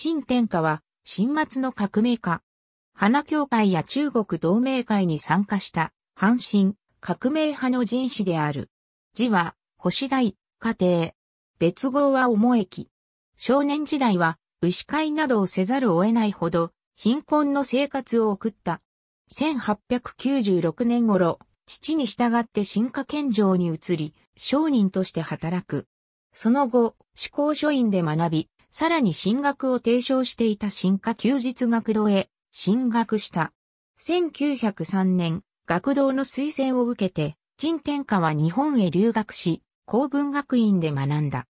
陳天下は、新末の革命家。花教会や中国同盟会に参加した、阪神、革命派の人士である。字は、星大、家庭。別号は重駅。少年時代は、牛飼いなどをせざるを得ないほど、貧困の生活を送った。1896年頃、父に従って新華県庁に移り、商人として働く。その後、思考書院で学び、さらに進学を提唱していた進化休日学堂へ進学した。1903年、学堂の推薦を受けて、陳天下は日本へ留学し、公文学院で学んだ。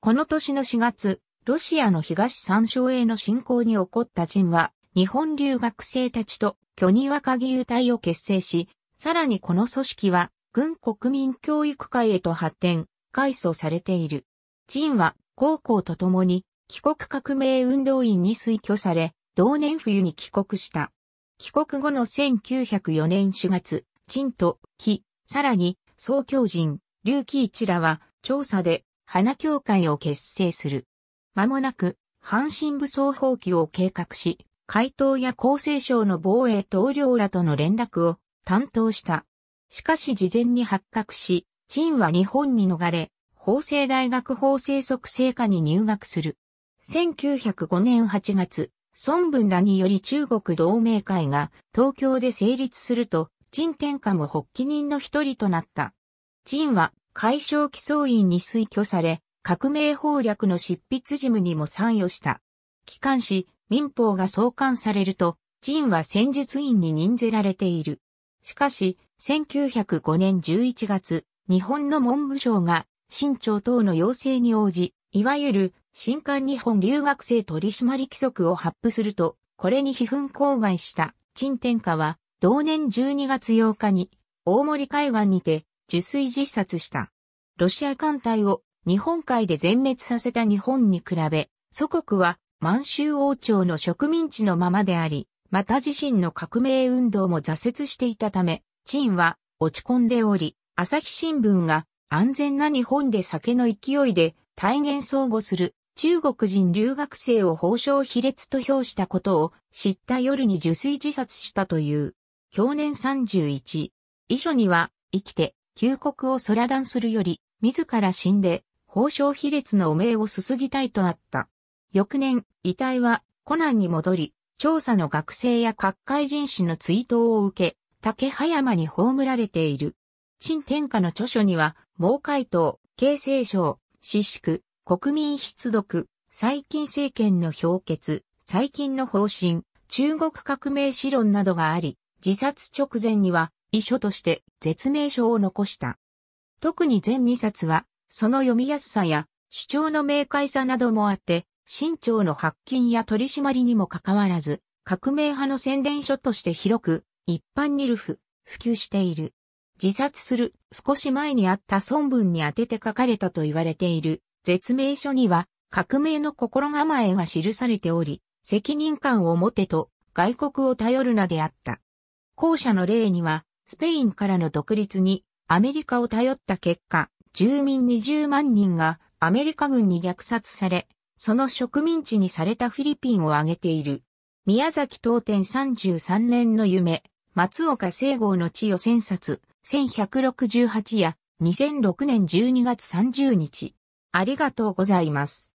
この年の4月、ロシアの東三省への侵攻に起こった陳は、日本留学生たちと巨人若義勇隊を結成し、さらにこの組織は、軍国民教育会へと発展、改組されている。陳は、高校とともに、帰国革命運動員に推挙され、同年冬に帰国した。帰国後の1904年4月、陳と木、さらに、総教人、劉貴一らは、調査で、花協会を結成する。間もなく、阪神武装放棄を計画し、回答や厚生省の防衛統領らとの連絡を担当した。しかし事前に発覚し、陳は日本に逃れ、法政大学法制促成科に入学する。1905年8月、孫文らにより中国同盟会が東京で成立すると、陳天下も発起人の一人となった。陳は、解消基礎院に推挙され、革命法略の執筆事務にも参与した。機関紙、民法が創刊されると、陳は戦術院に任ぜられている。しかし、1905年11月、日本の文部省が、清朝等の要請に応じ、いわゆる新刊日本留学生取締規則を発布すると、これに批判口外した陳天下は、同年12月8日に、大森海岸にて、受水自殺した。ロシア艦隊を日本海で全滅させた日本に比べ、祖国は満州王朝の植民地のままであり、また自身の革命運動も挫折していたため、陳は落ち込んでおり、朝日新聞が安全な日本で酒の勢いで大言相互する中国人留学生を報奨卑劣と評したことを知った夜に受水自殺したという。去年31。遺書には、生きて、旧国を空断するより、自ら死んで、報奨卑劣の汚名をすすぎたいとあった。翌年、遺体は、コナンに戻り、調査の学生や各界人士の追悼を受け、竹葉山に葬られている。陳天下の著書には、毛海東、京成省、四宿、国民必読、最近政権の評決、最近の方針、中国革命史論などがあり、自殺直前には遺書として絶命書を残した。特に全2冊は、その読みやすさや主張の明快さなどもあって、新潮の発禁や取り締まりにもかかわらず、革命派の宣伝書として広く、一般にルフ、普及している。自殺する少し前にあった孫文に当てて書かれたと言われている絶命書には革命の心構えが記されており、責任感を持てと外国を頼るなであった。後者の例には、スペインからの独立にアメリカを頼った結果、住民20万人がアメリカ軍に虐殺され、その植民地にされたフィリピンを挙げている。宮崎東天33年の夢、松岡聖郷の地予選冊、1168や2006年12月30日。ありがとうございます。